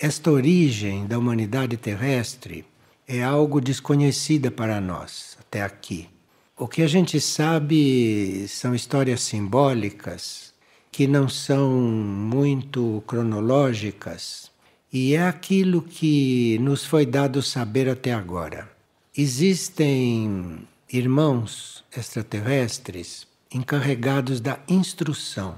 Esta origem da humanidade terrestre é algo desconhecida para nós até aqui. O que a gente sabe são histórias simbólicas que não são muito cronológicas e é aquilo que nos foi dado saber até agora. Existem irmãos extraterrestres encarregados da instrução.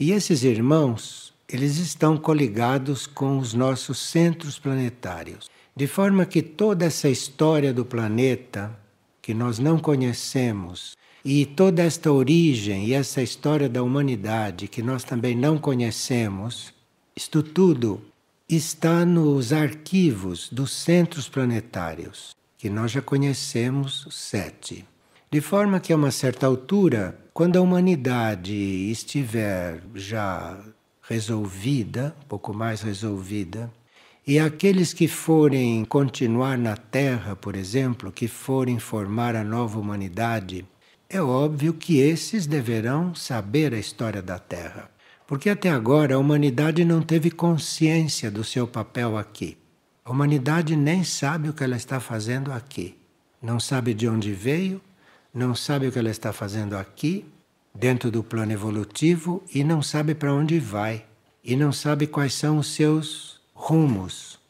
E esses irmãos eles estão coligados com os nossos centros planetários. De forma que toda essa história do planeta, que nós não conhecemos, e toda esta origem e essa história da humanidade, que nós também não conhecemos, isto tudo está nos arquivos dos centros planetários, que nós já conhecemos sete. De forma que, a uma certa altura, quando a humanidade estiver já resolvida, um pouco mais resolvida. E aqueles que forem continuar na Terra, por exemplo, que forem formar a nova humanidade, é óbvio que esses deverão saber a história da Terra. Porque até agora a humanidade não teve consciência do seu papel aqui. A humanidade nem sabe o que ela está fazendo aqui. Não sabe de onde veio, não sabe o que ela está fazendo aqui, dentro do plano evolutivo e não sabe para onde vai e não sabe quais são os seus rumos.